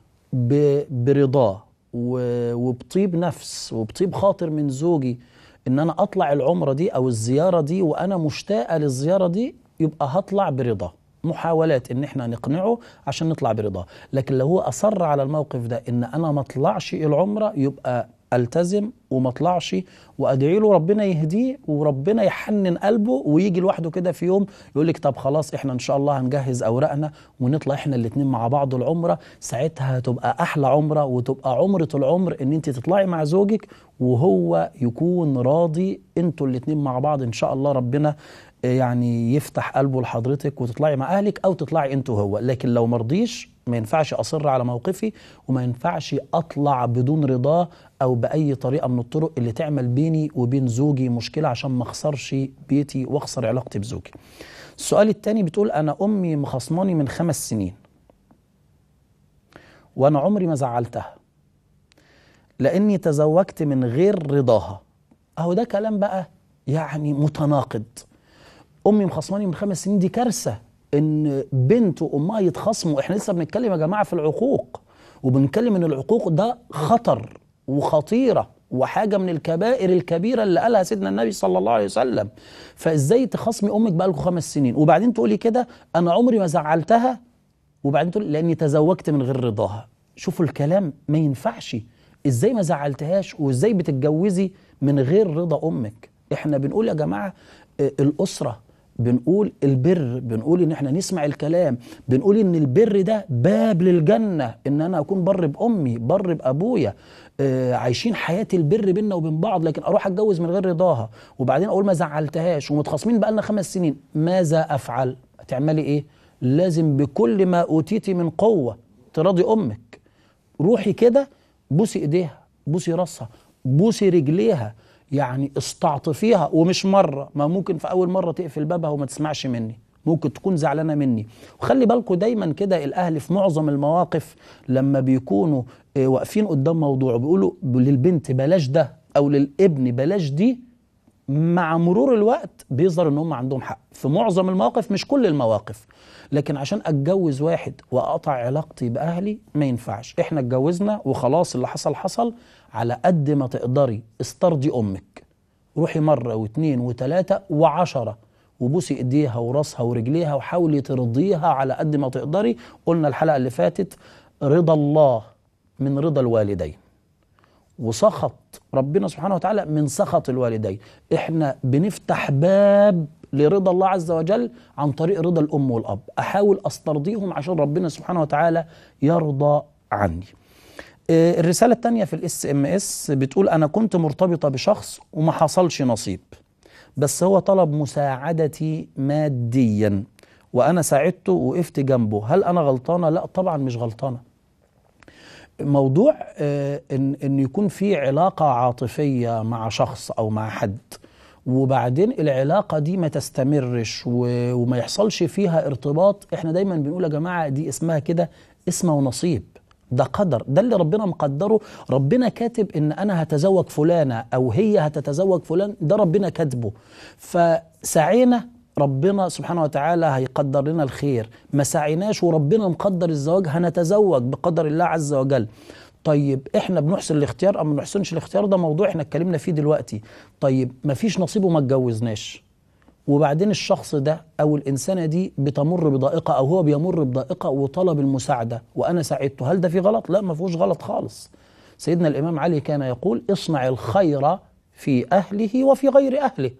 برضاه وبطيب نفس وبطيب خاطر من زوجي ان انا اطلع العمره دي او الزياره دي وانا مشتاقه للزياره دي يبقى هطلع برضاه محاولات ان احنا نقنعه عشان نطلع برضاه لكن لو هو اصر على الموقف ده ان انا ما اطلعش العمره يبقى التزم وما اطلعش وادعي له ربنا يهديه وربنا يحنن قلبه ويجي لوحده كده في يوم يقول لك طب خلاص احنا ان شاء الله هنجهز اوراقنا ونطلع احنا الاثنين مع بعض العمره ساعتها هتبقى احلى عمره وتبقى عمره العمر ان انت تطلعي مع زوجك وهو يكون راضي انتوا الاثنين مع بعض ان شاء الله ربنا آه، يعني يفتح قلبه لحضرتك وتطلعي مع اهلك او تطلعي انت وهو لكن لو مرضيش ما ينفعش أصر على موقفي وما ينفعش أطلع بدون رضاه أو بأي طريقة من الطرق اللي تعمل بيني وبين زوجي مشكلة عشان ما أخسرش بيتي وأخسر علاقتي بزوجي السؤال الثاني بتقول أنا أمي مخصماني من خمس سنين وأنا عمري ما زعلتها لأني تزوجت من غير رضاها أهو ده كلام بقى يعني متناقض أمي مخصماني من خمس سنين دي كارثة ان بنت وامها يتخاصموا احنا لسه بنتكلم يا جماعه في العقوق وبنتكلم ان العقوق ده خطر وخطيره وحاجه من الكبائر الكبيره اللي قالها سيدنا النبي صلى الله عليه وسلم فازاي تخاصمي امك بقالكوا خمس سنين وبعدين تقولي كده انا عمري ما زعلتها وبعدين تقولي لاني تزوجت من غير رضاها شوفوا الكلام ما ينفعش ازاي ما زعلتهاش وازاي بتتجوزي من غير رضا امك احنا بنقول يا جماعه آه، الاسره بنقول البر بنقول ان احنا نسمع الكلام بنقول ان البر ده باب للجنه ان انا اكون بر بامي بر بابويا آه عايشين حياه البر بينا وبين بعض لكن اروح اتجوز من غير رضاها وبعدين اقول ما زعلتهاش ومتخاصمين بقالنا خمس سنين ماذا افعل هتعملي ايه لازم بكل ما اوتيتي من قوه تراضي امك روحي كده بوسي ايديها بوسي راسها بوسي رجليها يعني استعطفيها ومش مره ما ممكن في اول مره تقفل بابها وما تسمعش مني ممكن تكون زعلانه مني وخلي بالكوا دايما كده الاهل في معظم المواقف لما بيكونوا آه، واقفين قدام موضوع بيقولوا للبنت بلاش ده او للابن بلاش دي مع مرور الوقت بيظهر ان هم عندهم حق في معظم المواقف مش كل المواقف لكن عشان اتجوز واحد واقطع علاقتي باهلي ما ينفعش احنا اتجوزنا وخلاص اللي حصل حصل على قد ما تقدري استرضي امك روحي مره واثنين وثلاثه وعشره وبوسي ايديها وراسها ورجليها وحاولي ترضيها على قد ما تقدري قلنا الحلقه اللي فاتت رضا الله من رضا الوالدين وسخط ربنا سبحانه وتعالى من سخط الوالدين احنا بنفتح باب لرضا الله عز وجل عن طريق رضا الام والاب احاول استرضيهم عشان ربنا سبحانه وتعالى يرضى عني آه، الرسالة الثانية في الاس ام اس بتقول انا كنت مرتبطة بشخص وما حصلش نصيب بس هو طلب مساعدتي ماديا وانا ساعدته وقفت جنبه هل انا غلطانة لا طبعا مش غلطانة موضوع آه، ان ان يكون في علاقه عاطفيه مع شخص او مع حد وبعدين العلاقه دي ما تستمرش وما يحصلش فيها ارتباط احنا دايما بنقول يا جماعه دي اسمها كده اسمه ونصيب ده قدر ده اللي ربنا مقدره ربنا كاتب ان انا هتزوج فلانه او هي هتتزوج فلان ده ربنا كاتبه فسعينا ربنا سبحانه وتعالى هيقدر لنا الخير ما سعيناش وربنا مقدر الزواج هنتزوج بقدر الله عز وجل طيب احنا بنحسن الاختيار ام بنحسنش الاختيار ده موضوع احنا اتكلمنا فيه دلوقتي طيب ما فيش نصيب وما اتجوزناش وبعدين الشخص ده او الانسانه دي بتمر بضائقه او هو بيمر بضائقه وطلب المساعده وانا ساعدته هل ده في غلط لا ما فيهوش غلط خالص سيدنا الامام علي كان يقول اصنع الخير في اهله وفي غير اهله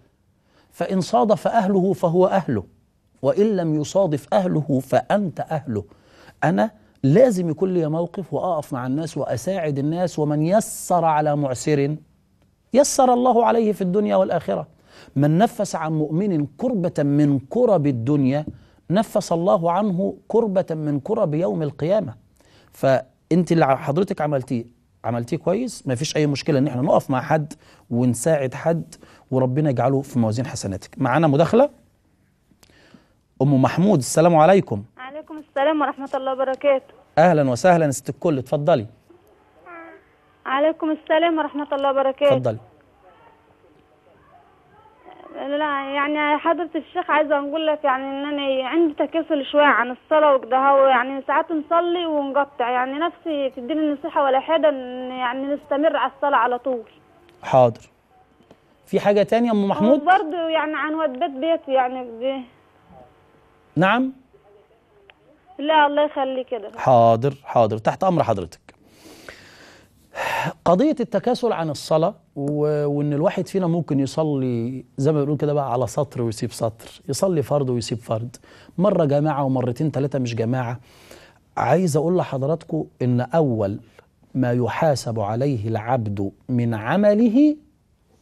فإن صادف أهله فهو أهله وإن لم يصادف أهله فأنت أهله أنا لازم يكون لي موقف وأقف مع الناس وأساعد الناس ومن يسر على معسر يسر الله عليه في الدنيا والآخرة من نفس عن مؤمن كربة من كرب الدنيا نفس الله عنه كربة من كرب يوم القيامة فأنت اللي حضرتك عملتيه عملتيه كويس ما فيش أي مشكلة إن احنا نقف مع حد ونساعد حد وربنا يجعله في موازين حسناتك معانا مداخله ام محمود السلام عليكم عليكم السلام ورحمه الله وبركاته اهلا وسهلا ست الكل اتفضلي عليكم السلام ورحمه الله وبركاته اتفضلي لا يعني حضرة الشيخ عايزة نقول لك يعني ان انا عندي تكاسل شوية عن الصلاة وكده يعني ساعات نصلي ونقطع يعني نفسي تديني نصيحة ولا حاجة يعني نستمر على الصلاة على طول حاضر في حاجة تانية أم محمود؟ برضه يعني عن ودات بيتي يعني بي... نعم؟ لا الله يخليك كده حاضر حاضر تحت أمر حضرتك قضية التكاسل عن الصلاة وإن الواحد فينا ممكن يصلي زي ما بيقولوا كده بقى على سطر ويسيب سطر يصلي فرض ويسيب فرض مرة جماعة ومرتين ثلاثة مش جماعة عايز أقول لحضراتكم إن أول ما يحاسب عليه العبد من عمله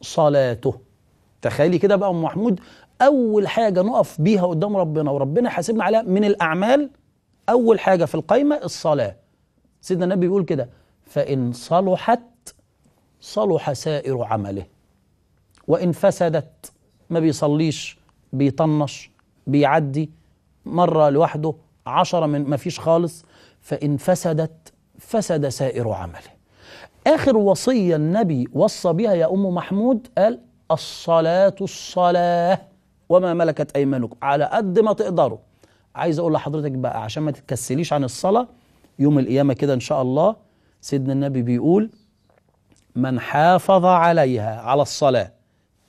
صلاته تخيلي كده بقى ام محمود اول حاجه نقف بيها قدام ربنا وربنا حاسبنا عليها من الاعمال اول حاجه في القايمه الصلاه سيدنا النبي بيقول كده فان صلحت صلح سائر عمله وان فسدت ما بيصليش بيطنش بيعدي مره لوحده عشرة من ما فيش خالص فان فسدت فسد سائر عمله آخر وصية النبي وصى بها يا أم محمود قال الصلاة الصلاة وما ملكت أيمانكم على قد ما تقدروا عايز أقول لحضرتك بقى عشان ما تتكسليش عن الصلاة يوم القيامة كده إن شاء الله سيدنا النبي بيقول من حافظ عليها على الصلاة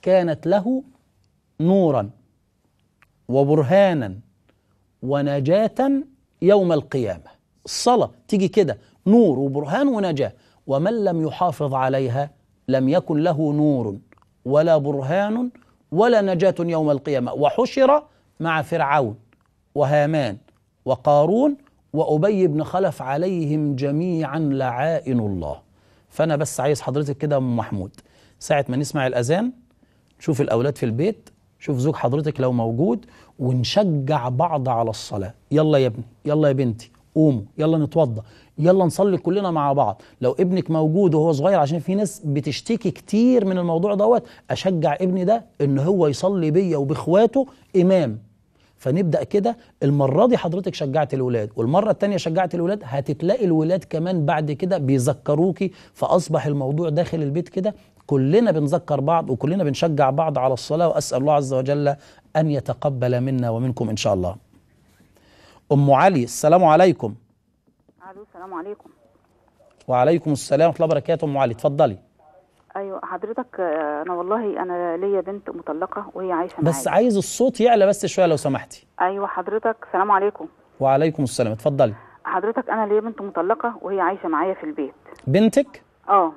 كانت له نورا وبرهانا ونجاة يوم القيامة الصلاة تيجي كده نور وبرهان ونجاة ومن لم يحافظ عليها لم يكن له نور ولا برهان ولا نجاة يوم القيامة وحشر مع فرعون وهامان وقارون وأبي بن خلف عليهم جميعا لعائن الله فأنا بس عايز حضرتك كده أم محمود ساعة ما نسمع الأذان شوف الأولاد في البيت شوف زوج حضرتك لو موجود ونشجع بعض على الصلاة يلا يا ابني يلا يا بنتي قوموا يلا نتوضى يلا نصلي كلنا مع بعض لو ابنك موجود وهو صغير عشان في ناس بتشتكي كتير من الموضوع دوت اشجع ابني ده ان هو يصلي بيا وباخواته امام فنبدا كده المره دي حضرتك شجعت الولاد والمره الثانيه شجعت الولاد هتتلاقي الولاد كمان بعد كده بيذكروكي فاصبح الموضوع داخل البيت كده كلنا بنذكر بعض وكلنا بنشجع بعض على الصلاه واسال الله عز وجل ان يتقبل منا ومنكم ان شاء الله أم علي السلام عليكم ألو السلام عليكم وعليكم السلام ورحمة الله وبركاته أم علي اتفضلي ايوه حضرتك انا والله انا ليا بنت مطلقه وهي عايشه معايا بس معي. عايز الصوت يعلى بس شويه لو سمحتي ايوه حضرتك السلام عليكم وعليكم السلام اتفضلي حضرتك انا ليا بنت مطلقه وهي عايشه معايا في البيت بنتك اه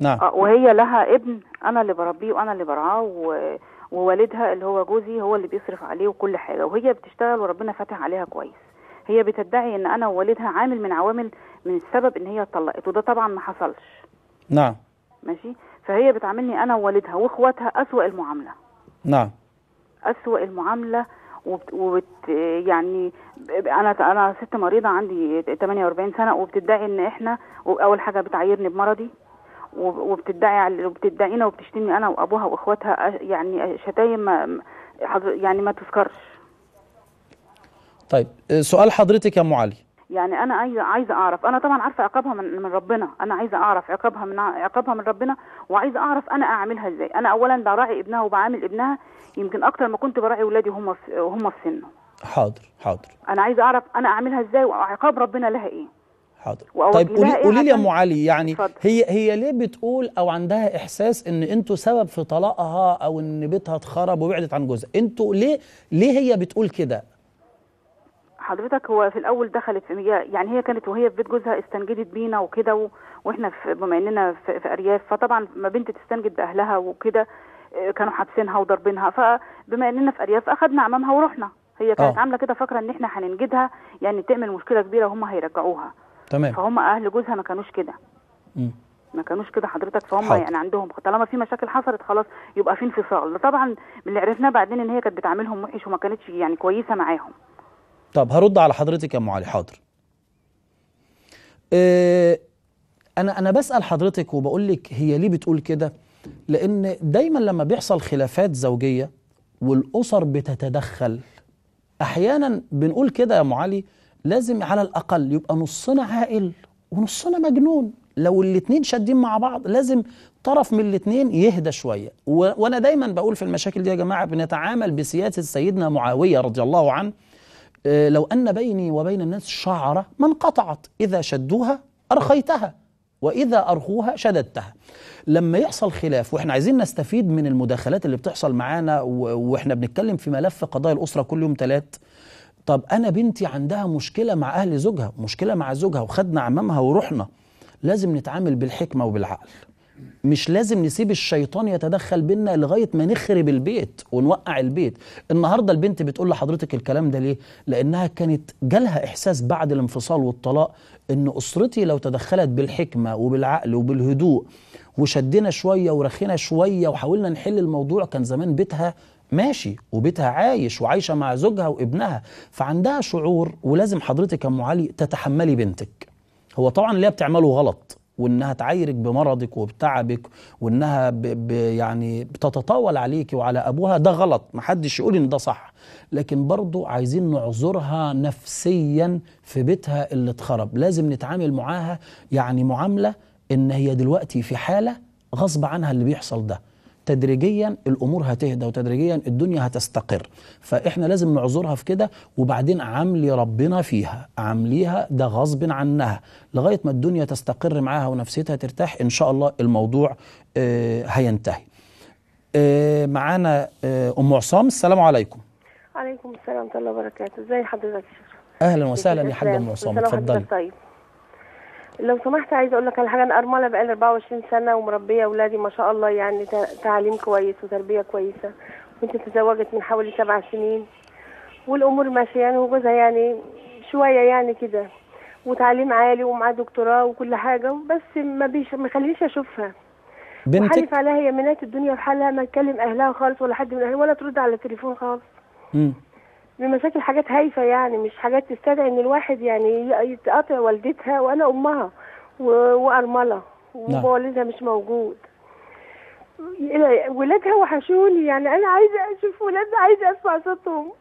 نعم آه، وهي لها ابن انا اللي بربيه وانا اللي برعاه و... ووالدها اللي هو جوزي هو اللي بيصرف عليه وكل حاجه وهي بتشتغل وربنا فاتح عليها كويس هي بتدعي ان انا ووالدها عامل من عوامل من السبب ان هي اتطلقت وده طبعا ما حصلش نعم ماشي فهي بتعاملني انا ووالدها واخواتها اسوأ المعامله نعم اسوأ المعامله وبت, يعني انا انا ست مريضه عندي 48 سنه وبتدعي ان احنا اول حاجه بتعايرني بمرضي وبتدعي وبتدعينا وبتشتمي انا وابوها واخواتها يعني شتايم يعني ما تذكرش طيب سؤال حضرتك يا ام علي يعني انا عايزه عايزه اعرف انا طبعا عارفه عقابها من, من ربنا انا عايزه اعرف عقابها من عقابها من ربنا وعايزه اعرف انا اعملها ازاي انا اولا براعي ابنها وبعامل ابنها يمكن اكتر ما كنت براعي ولادي وهم في هم في سنه حاضر حاضر انا عايزه اعرف انا اعملها ازاي وعقاب ربنا لها ايه حاضر طيب قولي لي يا ام علي يعني فضل. هي هي ليه بتقول او عندها احساس ان انتوا سبب في طلاقها او ان بيتها اتخرب وبعدت عن جوزها انتوا ليه ليه هي بتقول كده حضرتك هو في الاول دخلت في يعني هي كانت وهي في بيت جوزها استنجدت بينا وكده و... واحنا في بما اننا في, في ارياف فطبعا ما بنت تستنجد باهلها وكده آه، كانوا حابسينها وضاربينها فبما اننا في ارياف اخذنا عمامها ورحنا هي كانت أوه. عامله كده فاكره ان احنا هننجدها يعني تعمل مشكله كبيره وهم هيرجعوها تمام فهم اهل جوزها ما كانوش كده ما كانوش كده حضرتك فهم حاضر. يعني عندهم طالما في مشاكل حصلت خلاص يبقى في انفصال طبعا من اللي عرفناه بعدين ان هي كانت بتعاملهم وحش وما كانتش يعني كويسه معاهم طب هرد على حضرتك يا ام علي حاضر ااا آه، انا انا بسال حضرتك وبقول لك هي ليه بتقول كده لان دايما لما بيحصل خلافات زوجيه والاسر بتتدخل احيانا بنقول كده يا ام علي لازم على الأقل يبقى نصنا عاقل ونصنا مجنون لو الاتنين شادين مع بعض لازم طرف من الاتنين يهدى شوية وأنا دايما بقول في المشاكل دي يا جماعة بنتعامل بسياسة سيدنا معاوية رضي الله عنه آه، لو أن بيني وبين الناس شعرة ما انقطعت إذا شدوها أرخيتها وإذا أرخوها شددتها لما يحصل خلاف وإحنا عايزين نستفيد من المداخلات اللي بتحصل معانا وإحنا بنتكلم في ملف قضايا الأسرة كل يوم ثلاث طب انا بنتي عندها مشكله مع اهل زوجها مشكله مع زوجها وخدنا عمامها ورحنا لازم نتعامل بالحكمه وبالعقل مش لازم نسيب الشيطان يتدخل بينا لغايه ما نخرب البيت ونوقع البيت النهارده البنت بتقول لحضرتك الكلام ده ليه لانها كانت جالها احساس بعد الانفصال والطلاق ان اسرتي لو تدخلت بالحكمه وبالعقل وبالهدوء وشدنا شويه ورخينا شويه وحاولنا نحل الموضوع كان زمان بيتها ماشي وبيتها عايش وعايشه مع زوجها وابنها فعندها شعور ولازم حضرتك يا ام علي تتحملي بنتك هو طبعا اللي بتعمله غلط وانها تعايرك بمرضك وبتعبك وانها ب ب يعني بتتطاول عليك وعلى ابوها ده غلط محدش يقول ان ده صح لكن برضو عايزين نعذرها نفسيا في بيتها اللي اتخرب لازم نتعامل معاها يعني معامله ان هي دلوقتي في حاله غصب عنها اللي بيحصل ده تدريجيا الامور هتهدى وتدريجيا الدنيا هتستقر فاحنا لازم نعذرها في كده وبعدين عملي ربنا فيها عمليها ده غصب عنها لغايه ما الدنيا تستقر معاها ونفسيتها ترتاح ان شاء الله الموضوع آه هينتهي آه معانا آه ام عصام السلام عليكم عليكم السلام ورحمه الله وبركاته ازي حضرتك اهلا وسهلا يا حاج ام عصام اتفضلي طيب لو سمحت عايزه اقول لك على حاجه انا ارمله بقالي 24 سنه ومربيه اولادي ما شاء الله يعني تعليم كويس وتربيه كويسه وانت تزوجت من حوالي سبع سنين والامور ماشيه يعني وجوزها يعني شويه يعني كده وتعليم عالي ومعاه دكتوراه وكل حاجه بس ما بيش ما خلينيش اشوفها بنتك حالف عليها هي منات الدنيا وحالها ما تكلم اهلها خالص ولا حد من اهلها ولا ترد على التليفون خالص امم بمشاكل حاجات هايفه يعني مش حاجات تستدعي ان الواحد يعني يتقاطع والدتها وانا امها وارمله نعم. ووالدها مش موجود ولادها وحشوني يعني انا عايزه اشوف ولادها عايزه اسمع صوتهم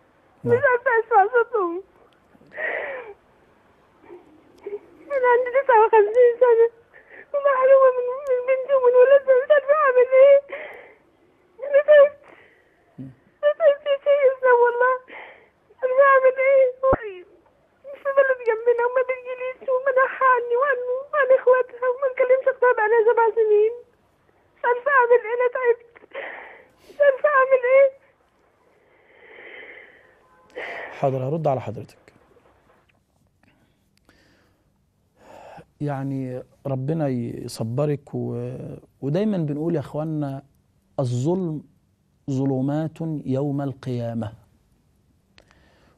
نعم. مش عارفه اسمع صوتهم انا عندي 59 سنه ومحرومه من بنتي ومن ولادها مش عارفه اعمل ايه انا حاضر هرد على حضرتك يعني ربنا يصبرك و... ودايما بنقول يا اخوانا الظلم ظلمات يوم القيامه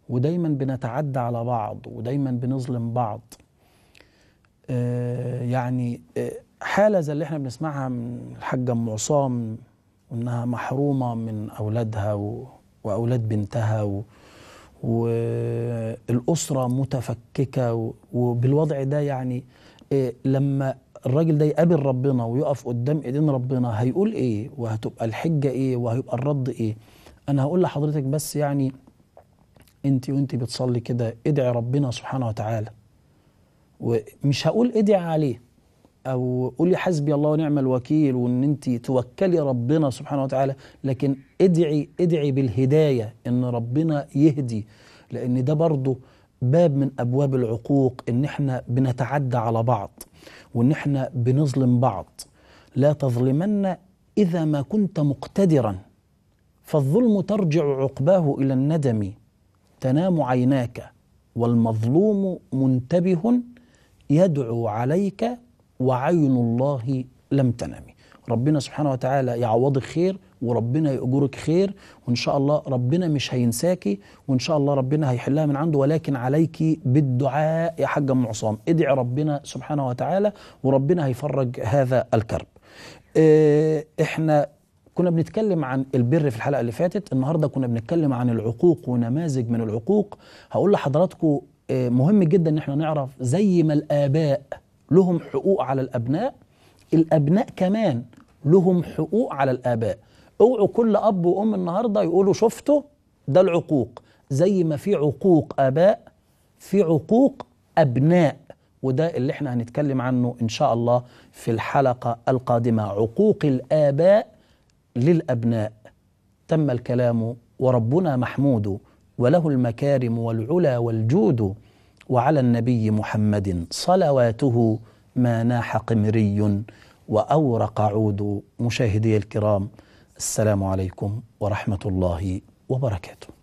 ودايما بنتعدى على بعض ودايما بنظلم بعض آه يعني آه حاله زي اللي احنا بنسمعها من الحاجه ام عصام انها محرومه من اولادها و... واولاد بنتها و... والأسرة متفككة وبالوضع ده يعني إيه، لما الراجل ده يقابل ربنا ويقف قدام ايدين ربنا هيقول ايه وهتبقى الحجه ايه وهيبقى الرد ايه انا هقول لحضرتك بس يعني انت وانت بتصلي كده ادعي ربنا سبحانه وتعالى ومش هقول ادعي عليه او قولي حسبي الله ونعم الوكيل وان انت توكلي ربنا سبحانه وتعالى لكن ادعي ادعي بالهدايه ان ربنا يهدي لان ده برضه باب من ابواب العقوق ان احنا بنتعدى على بعض وان احنا بنظلم بعض لا تظلمن اذا ما كنت مقتدرا فالظلم ترجع عقباه الى الندم تنام عيناك والمظلوم منتبه يدعو عليك وعين الله لم تنم ربنا سبحانه وتعالى يعوضك خير وربنا يأجرك خير وإن شاء الله ربنا مش هينساكي وإن شاء الله ربنا هيحلها من عنده ولكن عليك بالدعاء يا حاجة أم عصام ادعي ربنا سبحانه وتعالى وربنا هيفرج هذا الكرب اه احنا كنا بنتكلم عن البر في الحلقة اللي فاتت النهاردة كنا بنتكلم عن العقوق ونماذج من العقوق هقول لحضراتكم آه، مهم جدا ان احنا نعرف زي ما الآباء لهم حقوق على الأبناء الأبناء كمان لهم حقوق على الآباء اوعوا كل أب وأم النهاردة يقولوا شفتوا ده العقوق زي ما في عقوق آباء في عقوق أبناء وده اللي احنا هنتكلم عنه إن شاء الله في الحلقة القادمة عقوق الآباء للأبناء تم الكلام وربنا محمود وله المكارم والعلا والجود وعلى النبي محمد صلواته ما ناح قمري واورق عود مشاهدي الكرام السلام عليكم ورحمه الله وبركاته